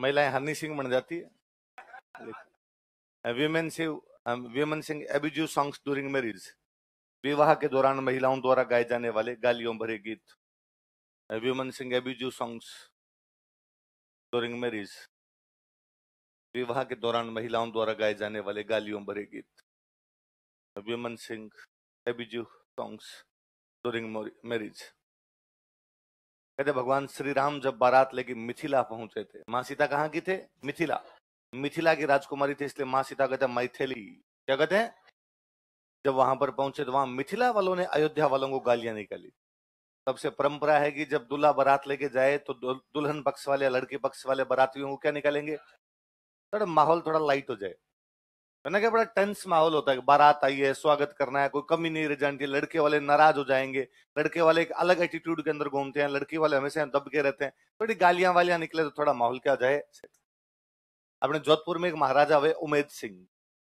महिलाएं हनी सिंह बन जाती है women women sing abusive songs during marriage विवाह के दौरान महिलाओं द्वारा गाए जाने वाले गालियों भरे गीत women sing abusive songs during marriage विवाह के दौरान महिलाओं द्वारा गाए जाने वाले गालियों भरे गीत women sing abusive songs during marriage कहते भगवान श्री राम जब बारात लेके मिथिला पहुंचे थे माँ सीता कहाँ की थे मिथिला मिथिला की राजकुमारी थे इसलिए माँ सीता कहते मैथिली क्या कहते हैं जब वहां पर पहुंचे तो वहां मिथिला वालों ने अयोध्या वालों को गालियां निकाली तब से परंपरा है कि जब दूल्हा बारात लेके जाए तो दुल्हन पक्ष वाले लड़के पक्ष वाले बारातियों को क्या निकालेंगे थोड़ा माहौल थोड़ा लाइट हो जाए ना क्या बड़ा टेंस माहौल होता है बारात आई है स्वागत करना है कोई कमी नहीं रह जानती लड़के वाले नाराज हो जाएंगे लड़के वाले एक अलग एटीट्यूड के अंदर घूमते हैं लड़के वाले हमेशा दब के रहते हैं थोड़ी गालियां वालियां निकले तो थोड़ा माहौल क्या जाए अपने जोधपुर में एक महाराजा हुए उमेद सिंह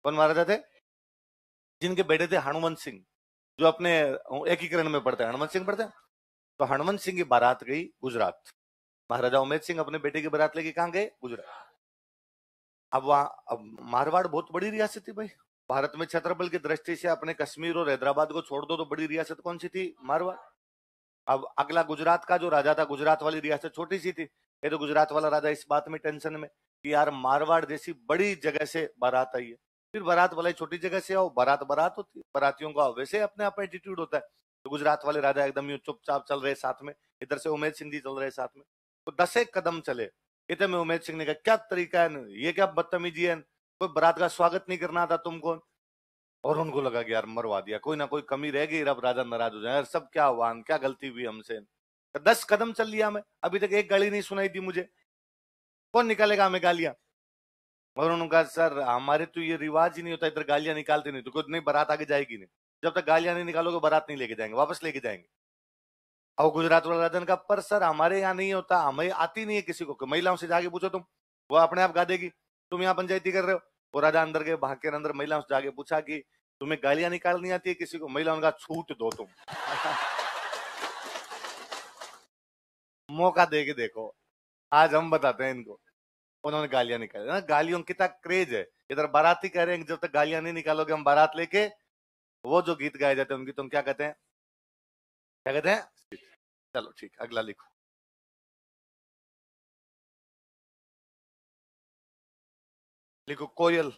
कौन महाराजा थे जिनके बेटे थे हनुमंत सिंह जो अपने एकीकरण में पढ़ते हैं हनुमंत सिंह पढ़ते हैं तो हनुमंत सिंह की बारात गई गुजरात महाराजा उमेद सिंह अपने बेटे की बारात लेके कहाँ गए गुजरात अब वहाँ मारवाड़ बहुत बड़ी रियासत थी भाई भारत में क्षेत्रफल की दृष्टि से अपने कश्मीर और हैदराबाद को छोड़ दो तो बड़ी रियासत कौन सी थी मारवाड़ अब अगला गुजरात का जो राजा था गुजरात वाली रियासत छोटी सी थी ये तो गुजरात वाला राजा इस बात में टेंशन में कि यार मारवाड़ जैसी बड़ी जगह से बारात आई है फिर बारात वाले छोटी जगह से आओ बारात बारात होती है बारातियों का वैसे अपने आप एटीट्यूड होता है तो गुजरात वाले राजा एकदम यूं चुपचाप चल रहे साथ में इधर से उमेश सिंधी चल रहे साथ में तो दस एक कदम चले कहते मैं उमेश सिंह ने कहा क्या तरीका है ये क्या बदतमीजी है कोई बरात का स्वागत नहीं करना था तुमको और उनको लगा कि यार मरवा दिया कोई ना कोई कमी रह गई अब राजा नाराज हो जाए यार सब क्या हुआ क्या गलती हुई हमसे दस कदम चल लिया हमें अभी तक एक गाली नहीं सुनाई थी मुझे कौन निकालेगा हमें गालियां और उन्होंने कहा सर हमारे तो ये रिवाज ही नहीं होता इधर गालियां निकालते नहीं तो कोई नहीं बारात आगे जाएगी नहीं जब तक गालियां नहीं निकालोगे बारात नहीं लेके जाएंगे वापस लेके जाएंगे और गुजरात वाला का पर सर हमारे यहाँ नहीं होता हमें आती नहीं है किसी को महिलाओं से जाके पूछो तुम वो अपने आप गा देगी तुम यहाँ पंचायती कर रहे हो वो राजा अंदर के भाग के अंदर महिलाओं से जाके पूछा कि तुम्हें गालियां निकालनी आती है किसी को महिलाओं का छूट दो तुम मौका दे के देखो आज हम बताते हैं इनको उन्होंने गालियां निकाली ना गालियों कितना क्रेज है इधर बाराती कह रहे हैं जब तक गालियां नहीं निकालोगे हम बारात लेके वो जो गीत गाए जाते हैं उनकी तुम क्या कहते हैं क्या कहते हैं चलो ठीक अगला लिखो लिखो कोयल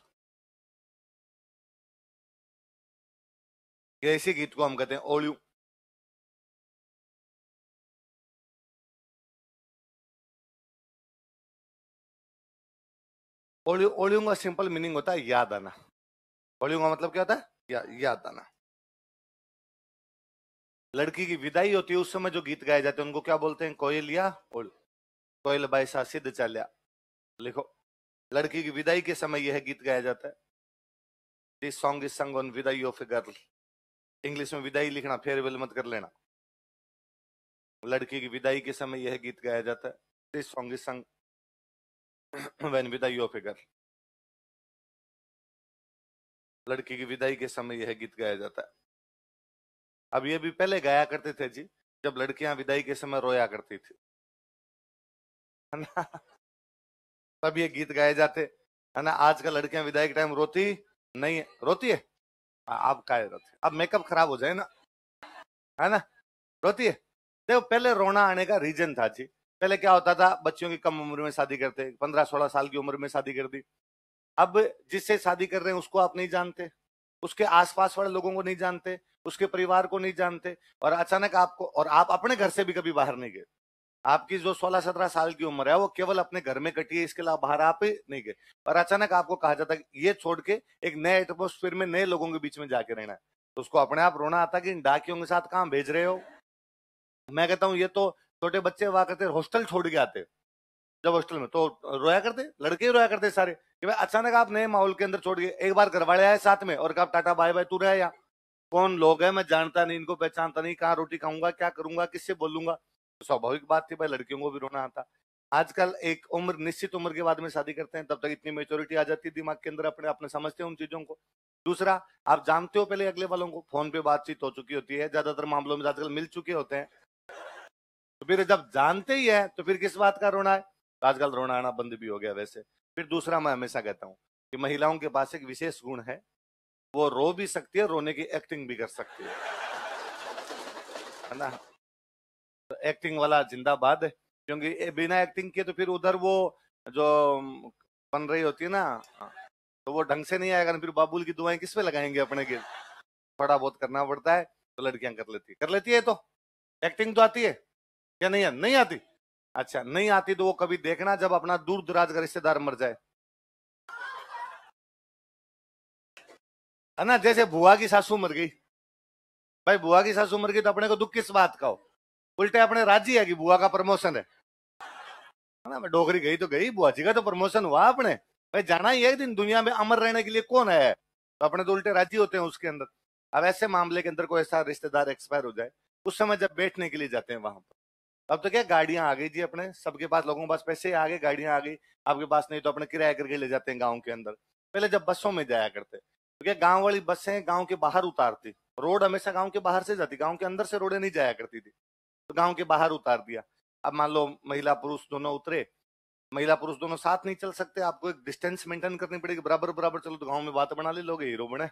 ये इसी गीत को हम कहते हैं ओलियू ओलियू ओलियू का सिंपल मीनिंग होता है याद आना ओलियू का मतलब क्या होता है या, याद आना लड़की की विदाई होती है उस समय जो गीत गाए जाते हैं उनको क्या बोलते हैं कोयलिया और कोयल सा सिद्ध चाल्या लिखो लड़की की विदाई के समय यह गीत गाया जाता है this song is sung on vidai of a girl English में विदाई लिखना फेयरवेल मत कर लेना लड़की की विदाई के समय यह गीत गाया जाता है this song is sung when vidai of a girl लड़की की विदाई के समय यह गीत गाया जाता है अब ये भी पहले गाया करते थे जी जब लड़कियां विदाई के समय रोया करती थी तब ये गीत गाए जाते है ना आज का लड़कियां विदाई के टाइम रोती नहीं है रोती है हाँ, आप काय रोते अब मेकअप खराब हो जाए ना है ना रोती है देखो पहले रोना आने का रीजन था जी पहले क्या होता था बच्चियों की कम उम्र में शादी करते पंद्रह सोलह साल की उम्र में शादी कर दी अब जिससे शादी कर रहे हैं उसको आप नहीं जानते उसके आसपास वाले लोगों को नहीं जानते उसके परिवार को नहीं जानते और अचानक आपको और आप अपने घर से भी कभी बाहर नहीं गए आपकी जो 16-17 साल की उम्र है वो केवल अपने घर में कटी है इसके अलावा बाहर आप ही नहीं गए और अचानक आपको कहा जाता है ये छोड़ के एक नए एटमोस्फेयर में नए लोगों के बीच में जाके रहना है तो उसको अपने आप रोना आता कि इन डाकियों के साथ कहाँ भेज रहे हो मैं कहता हूँ ये तो छोटे बच्चे वहां करते हॉस्टल छोड़ के आते जब हॉस्टल में तो रोया करते लड़के ही रोया करते सारे कि भाई अचानक आप नए माहौल के अंदर छोड़ गए एक बार घर वाले आए साथ में और कहा टाटा बाय बाय तू रह या कौन लोग है मैं जानता नहीं इनको पहचानता नहीं कहाँ रोटी खाऊंगा क्या करूंगा किससे बोलूंगा स्वाभाविक बात थी भाई लड़कियों को भी रोना आता आजकल एक उम्र निश्चित उम्र के बाद में शादी करते हैं तब तक इतनी मेच्योरिटी आ जाती है दिमाग के अंदर अपने अपने समझते हैं उन चीजों को दूसरा आप जानते हो पहले अगले वालों को फोन पे बातचीत हो चुकी होती है ज्यादातर मामलों में आजकल मिल चुके होते हैं तो फिर जब जानते ही है तो फिर किस बात का रोना है आजकल रोना आना बंद भी हो गया वैसे फिर दूसरा मैं हमेशा कहता हूँ कि महिलाओं के पास एक विशेष गुण है वो रो भी सकती है रोने की एक्टिंग भी कर सकती है है ना तो एक्टिंग वाला जिंदाबाद है क्योंकि बिना एक्टिंग के तो फिर उधर वो जो बन रही होती है ना तो वो ढंग से नहीं आएगा ना फिर बाबुल की दुआएं किस पे लगाएंगे अपने के थोड़ा बहुत करना पड़ता है तो लड़कियां कर लेती है कर लेती है तो एक्टिंग तो आती है क्या नहीं है नहीं आती अच्छा नहीं आती तो वो कभी देखना जब अपना दूर दराज का रिश्तेदार मर जाए है ना जैसे बुआ की सासू मर गई भाई बुआ की सासू मर गई तो अपने को दुख किस बात का हो उल्टे अपने राजी है कि बुआ का प्रमोशन है ना डोगरी गई तो गई बुआ जी का तो प्रमोशन हुआ अपने भाई जाना ही एक दिन दुनिया में अमर रहने के लिए कौन है तो अपने तो उल्टे राजी होते हैं उसके अंदर अब ऐसे मामले के अंदर कोई ऐसा रिश्तेदार एक्सपायर हो जाए उस समय जब बैठने के लिए जाते हैं वहां पर अब तो क्या गाड़ियां आ गई जी अपने सबके पास लोगों के पास पैसे आ गए गाड़ियां आ गई आपके पास नहीं तो अपने किराया करके ले जाते हैं गाँव के अंदर पहले जब बसों में जाया करते तो क्या गाँव वाली बसें गाँव के बाहर उतारती रोड हमेशा गाँव के बाहर से जाती गाँव के अंदर से रोडे नहीं जाया करती थी तो गाँव के बाहर उतार दिया अब मान लो महिला पुरुष दोनों उतरे महिला पुरुष दोनों साथ नहीं चल सकते आपको एक डिस्टेंस मेंटेन करनी पड़ेगी बराबर बराबर चलो तो गाँव में बात बना ले लोगे हीरो बने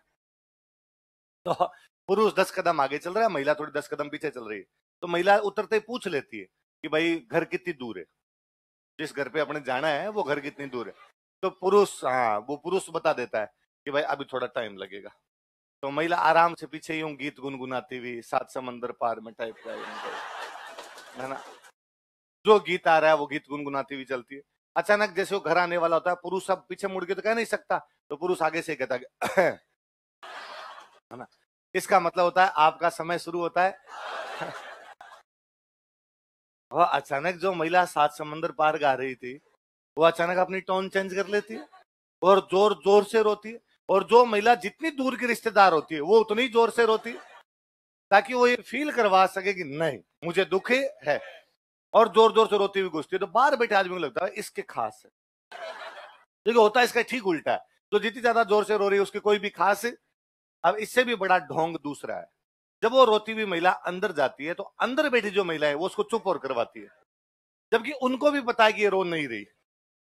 तो पुरुष दस कदम आगे चल रहा है महिला थोड़ी दस कदम पीछे चल रही है तो महिला उतरते ही पूछ लेती है कि भाई घर कितनी दूर है जिस घर पे अपने जाना है वो घर कितनी दूर है तो पुरुष हाँ वो पुरुष बता देता है कि भाई अभी थोड़ा टाइम लगेगा तो महिला आराम से पीछे यूं गीत गुनगुनाती हुई सात समंदर पार में टाइप का है ना जो गीत आ रहा है वो गीत गुनगुनाती हुई चलती है अचानक जैसे वो घर आने वाला होता है पुरुष अब पीछे मुड़ के तो कह नहीं सकता तो पुरुष आगे से कहता है ना इसका मतलब होता है आपका समय शुरू होता है वह अचानक जो महिला सात समंदर पार गा रही थी वो अचानक अपनी टोन चेंज कर लेती है और जोर जोर से रोती है और जो महिला जितनी दूर की रिश्तेदार होती है वो उतनी जोर से रोती है ताकि वो ये फील करवा सके कि नहीं मुझे दुख है और जोर जोर से रोती हुई घुसती है तो बार बैठे आदमी को लगता है इसके खास है देखिए होता है इसका ठीक उल्टा है जो जितनी ज्यादा जोर से रो रही है उसकी कोई भी खास है अब इससे भी बड़ा ढोंग दूसरा है जब वो रोती हुई महिला अंदर जाती है तो अंदर बैठी जो महिला है वो उसको चुप और करवाती है जबकि उनको भी पता है कि ये रो नहीं रही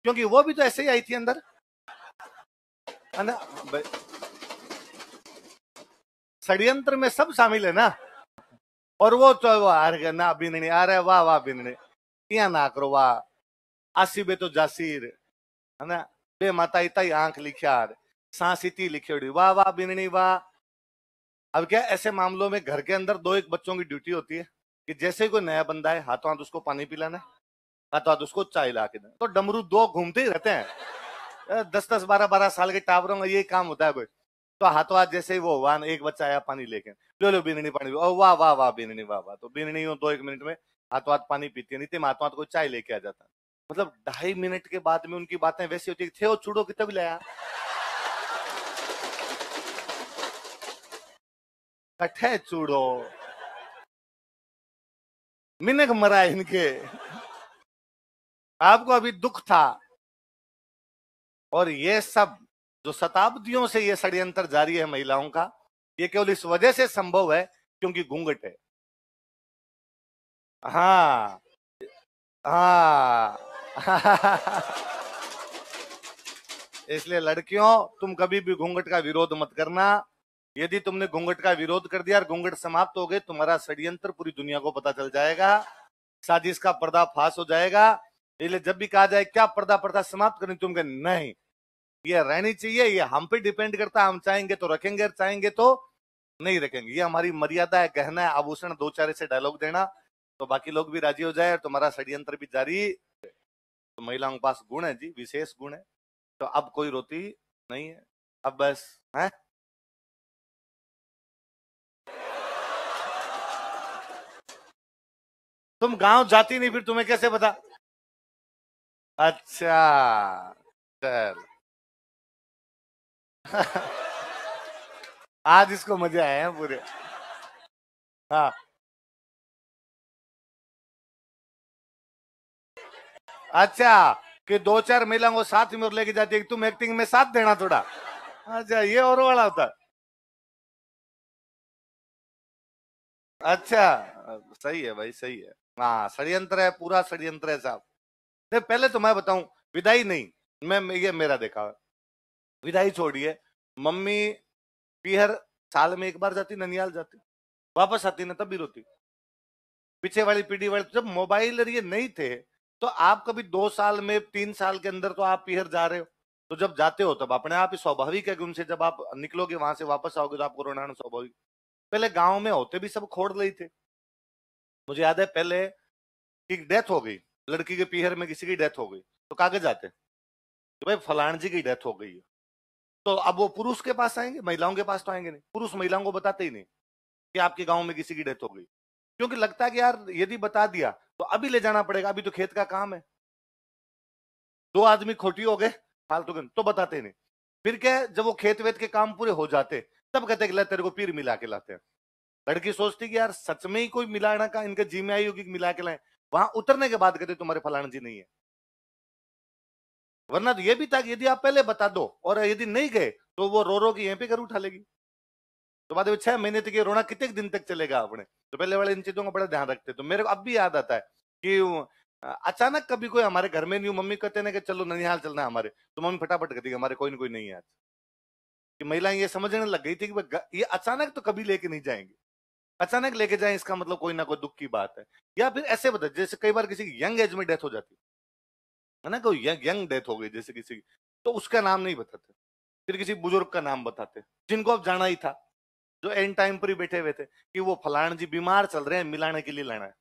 क्योंकि वो भी तो ऐसे ही आई थी अंदर षड्यंत्र में सब शामिल है ना और वो तो आ रहे ना आ अरे वाह वाह बिनने क्या ना करो वाह आसिबे तो जासीर है ना बे माता इता आंख लिखिया सांस लिखेड़ी वाह वाह बिननी वाह अब क्या ऐसे मामलों में घर के अंदर दो एक बच्चों की ड्यूटी होती है कि जैसे कोई नया बंदा है हाथों हाथ उसको पानी पिलाना है हाथों हाथ उसको चाय ला के देना तो डमरू दो घूमते ही रहते हैं दस दस बारह बारह साल के टावरों का यही काम होता है कोई तो हाथों हाथ जैसे ही वो वाहन एक बच्चा आया पानी लेके लो लो बीननी पानी और वाह वाह वाह बीननी वाह वाह तो बीननी दो एक मिनट में हाथों हाथ पानी पीती है नहीं तो हाथों हाथ को चाय लेके आ जाता मतलब ढाई मिनट के बाद में उनकी बातें वैसी होती थे वो चूड़ो कितने भी लाया कठे चूड़ो मिनक मरा इनके आपको अभी दुख था और ये सब जो शताब्दियों से ये षड्यंत्र जारी है महिलाओं का ये केवल इस वजह से संभव है क्योंकि घूंघट है हाँ हाँ, इसलिए लड़कियों तुम कभी भी घूंघट का विरोध मत करना यदि तुमने घूंघट का विरोध कर दिया और घूंघट समाप्त हो गए तुम्हारा षड्यंत्र पूरी दुनिया को पता चल जाएगा साजिश का पर्दा फाश हो जाएगा इसलिए जब भी कहा जाए क्या पर्दा पर्दा समाप्त करनी तुम नहीं ये रहनी चाहिए ये हम पे डिपेंड करता है हम चाहेंगे तो रखेंगे और चाहेंगे तो नहीं रखेंगे ये हमारी मर्यादा है गहना है आभूषण दो चारे से डायलॉग देना तो बाकी लोग भी राजी हो जाए और तुम्हारा षड्यंत्र भी जारी तो महिलाओं के पास गुण है जी विशेष गुण है तो अब कोई रोती नहीं है अब बस है तुम गांव जाती नहीं फिर तुम्हें कैसे पता अच्छा चल आज इसको मजे आए हैं पूरे हाँ अच्छा कि दो चार मिलन को साथ में और लेके जाती है तुम एक्टिंग में साथ देना थोड़ा अच्छा ये और वाला होता अच्छा सही है भाई सही है हाँ षडयंत्र है पूरा षडयंत्र है साहब नहीं पहले तो मैं बताऊं विदाई नहीं मैं ये मेरा देखा विदाई छोड़िए मम्मी पीहर साल में एक बार जाती ननियाल जाती वापस आती ना तब भी रोती पीछे वाली पीढ़ी वाली जब मोबाइल और ये नहीं थे तो आप कभी दो साल में तीन साल के अंदर तो आप पीहर जा रहे हो तो जब जाते हो तब अपने आप ही स्वाभाविक है कि उनसे जब आप निकलोगे वहां से वापस आओगे तो आपको रोना स्वाभाविक पहले गांव में होते भी सब खोड़ रही थे मुझे याद है पहले की डेथ हो गई लड़की के पीहर में किसी की डेथ हो गई तो कागज आते कि भाई फलान जी की डेथ हो गई है तो अब वो पुरुष के पास आएंगे महिलाओं के पास तो आएंगे नहीं पुरुष महिलाओं को बताते ही नहीं कि आपके गांव में किसी की डेथ हो गई क्योंकि लगता है कि यार यदि बता दिया तो अभी ले जाना पड़ेगा अभी तो खेत का काम है दो आदमी खोटी हो गए फालतू तो, बताते नहीं फिर क्या जब वो खेत वेत के काम पूरे हो जाते तब कहते कि तेरे को पीर मिला के लाते हैं लड़की सोचती कि यार सच में ही कोई मिलाना का इनके जी में आई होगी मिला के लाए वहां उतरने के बाद कहते तुम्हारे फलाना जी नहीं है वरना तो ये भी था कि यदि आप पहले बता दो और यदि नहीं गए तो वो रो रो के यहाँ पे कर उठा लेगी तो बाद में छह महीने तक ये रोना कितने दिन तक चलेगा अपने तो पहले वाले इन चीजों का बड़ा ध्यान रखते तो मेरे को अब भी याद आता है कि अचानक कभी कोई हमारे घर में नहीं मम्मी कहते ना कि चलो ननिहाल चलना है हमारे तो मम्मी फटाफट कहती हमारे कोई ना कोई नहीं है आज कि महिलाएं ये समझने लग गई थी कि ये अचानक तो कभी लेके नहीं जाएंगी अचानक लेके जाए इसका मतलब कोई ना कोई दुख की बात है या फिर ऐसे बता जैसे कई बार किसी की यंग एज में डेथ हो जाती है ना कोई यंग डेथ हो गई जैसे किसी की तो उसका नाम नहीं बताते फिर किसी बुजुर्ग का नाम बताते जिनको अब जाना ही था जो एंड टाइम पर ही बैठे हुए थे कि वो फलान जी बीमार चल रहे हैं मिलाने के लिए लेना है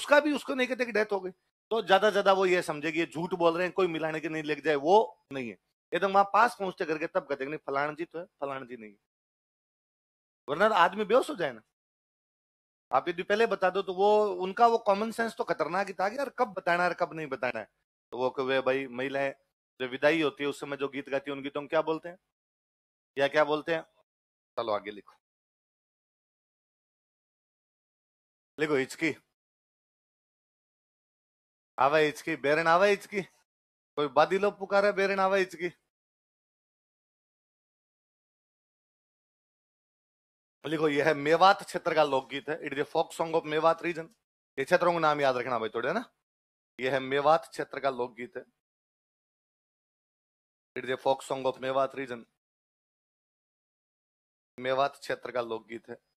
उसका भी उसको नहीं कहते कि डेथ हो गई तो ज्यादा ज्यादा वो ये समझेगी झूठ बोल रहे हैं कोई मिलाने के नहीं लेके जाए वो नहीं है एकदम वहां पास पहुंचते करके तब कहते नहीं फलान जी तो है फलान जी नहीं है वरना तो आदमी बेहोश हो जाए ना आप यदि पहले बता दो तो वो उनका वो कॉमन सेंस तो खतरनाक ही था कि यार कब बताना है कब नहीं बताना है तो वो कहे भाई महिलाएं जो विदाई होती है उस समय जो गीत गाती है उन गीतों क्या बोलते हैं या क्या बोलते हैं चलो आगे लिखो लिखो हिचकी आवा हिचकी बेरन आवा हिचकी कोई बादी लोग पुकारा बेरन आवा हिचकी लिखो यह है मेवात क्षेत्र का लोकगीत है it is a folk song of Mewat region ये क्षेत्रों का नाम याद रखना भाई थोड़े ना यह है मेवात क्षेत्र का लोकगीत है it is a folk song of Mewat region Mewat क्षेत्र का लोकगीत है